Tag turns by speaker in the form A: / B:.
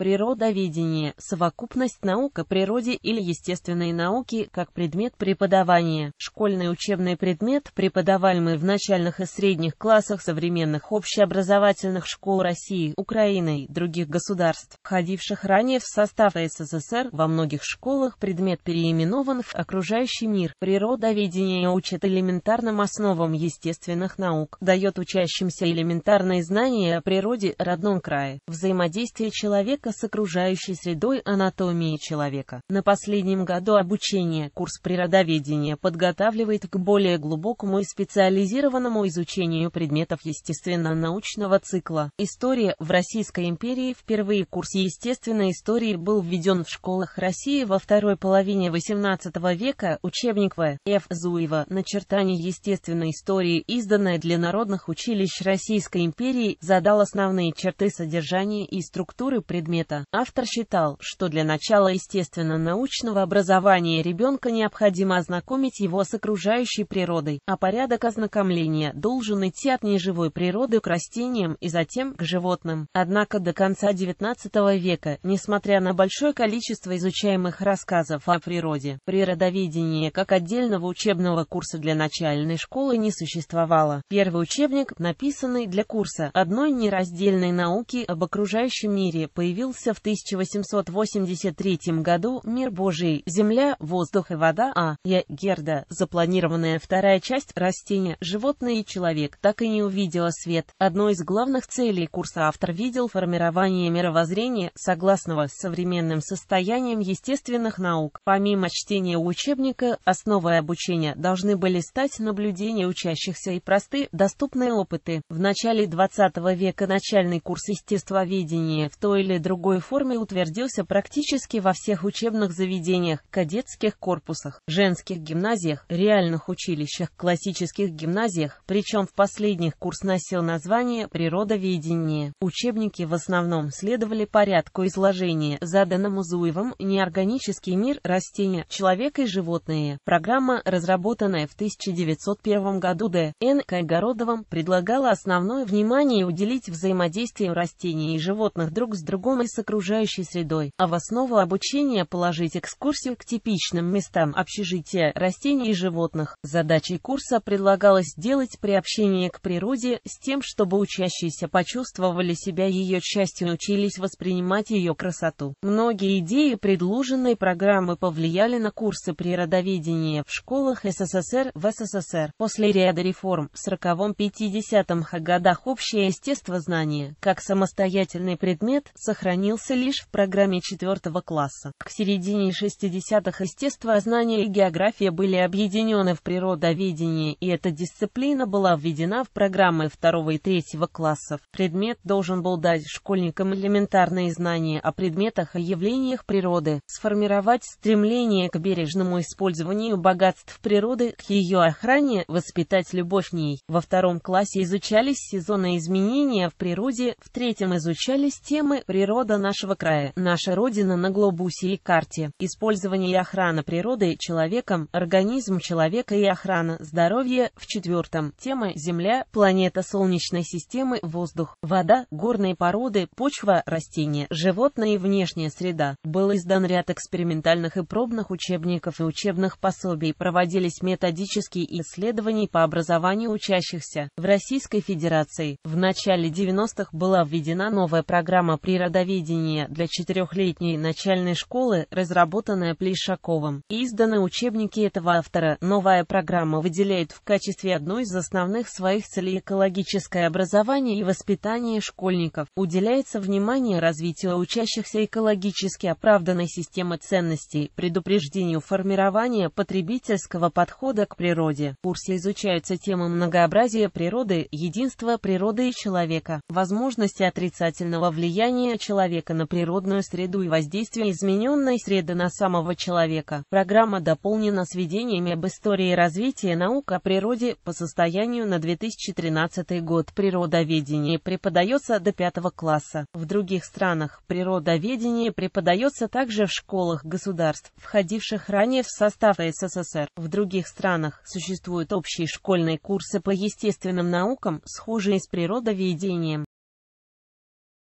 A: Природоведение – совокупность наук о природе или естественной науки как предмет преподавания. Школьный учебный предмет, преподаваемый в начальных и средних классах современных общеобразовательных школ России, Украины и других государств, входивших ранее в состав СССР, во многих школах предмет переименован в «Окружающий мир». Природоведение учит элементарным основам естественных наук, дает учащимся элементарные знания о природе, родном крае, взаимодействие человека человека с окружающей средой анатомии человека. На последнем году обучения курс природоведения подготавливает к более глубокому и специализированному изучению предметов естественно-научного цикла. История в Российской империи впервые курс естественной истории был введен в школах России во второй половине XVIII века, учебник В. Ф. Зуева «Начертание естественной истории», изданное для народных училищ Российской империи, задал основные черты содержания и структуры предмета предмета. Автор считал, что для начала естественно-научного образования ребенка необходимо ознакомить его с окружающей природой, а порядок ознакомления должен идти от неживой природы к растениям и затем к животным. Однако до конца XIX века, несмотря на большое количество изучаемых рассказов о природе, природоведение как отдельного учебного курса для начальной школы не существовало. Первый учебник, написанный для курса одной нераздельной науки об окружающем мире, появился появился в 1883 году «Мир Божий. Земля, воздух и вода» А. Я. Герда. Запланированная вторая часть «Растения, животные и человек» так и не увидела свет. Одной из главных целей курса автор видел формирование мировоззрения, согласного с современным состоянием естественных наук. Помимо чтения учебника, основой обучения должны были стать наблюдения учащихся и простые, доступные опыты. В начале 20 века начальный курс естествоведения в той или другой другой форме утвердился практически во всех учебных заведениях, кадетских корпусах, женских гимназиях, реальных училищах, классических гимназиях, причем в последних курс носил название «Природоведение». Учебники в основном следовали порядку изложения, заданному Зуевым «Неорганический мир, растения, человек и животные». Программа, разработанная в 1901 году Д. Н. Кайгородовым, предлагала основное внимание уделить взаимодействию растений и животных друг с другом знакомый с окружающей средой, а в основу обучения положить экскурсию к типичным местам общежития растений и животных. Задачей курса предлагалось делать приобщение к природе с тем, чтобы учащиеся почувствовали себя ее частью и учились воспринимать ее красоту. Многие идеи предложенной программы повлияли на курсы природоведения в школах СССР в СССР. После ряда реформ в 40-50-х годах общее естествознание, как самостоятельный предмет, сохранилось сохранился лишь в программе четвертого класса. К середине 60-х естествознание и география были объединены в природоведение, и эта дисциплина была введена в программы второго и третьего классов. Предмет должен был дать школьникам элементарные знания о предметах и явлениях природы, сформировать стремление к бережному использованию богатств природы, к ее охране, воспитать любовь к ней. Во втором классе изучались сезонные изменения в природе, в третьем изучались темы природы, народа нашего края, наша родина на глобусе и карте, использование и охрана природы человеком, организм человека и охрана здоровья, в четвертом, тема Земля, планета Солнечной системы, воздух, вода, горные породы, почва, растения, животные и внешняя среда. Был издан ряд экспериментальных и пробных учебников и учебных пособий, проводились методические исследования по образованию учащихся в Российской Федерации. В начале 90-х была введена новая программа природовед правоведения для четырехлетней начальной школы, разработанная Плешаковым. Изданы учебники этого автора. Новая программа выделяет в качестве одной из основных своих целей экологическое образование и воспитание школьников. Уделяется внимание развитию учащихся экологически оправданной системы ценностей, предупреждению формирования потребительского подхода к природе. В курсе изучаются темы многообразия природы, единства природы и человека, возможности отрицательного влияния человека человека на природную среду и воздействие измененной среды на самого человека. Программа дополнена сведениями об истории развития наук о природе по состоянию на 2013 год. Природоведение преподается до пятого класса. В других странах природоведение преподается также в школах государств, входивших ранее в состав СССР. В других странах существуют общие школьные курсы по естественным наукам, схожие с природоведением.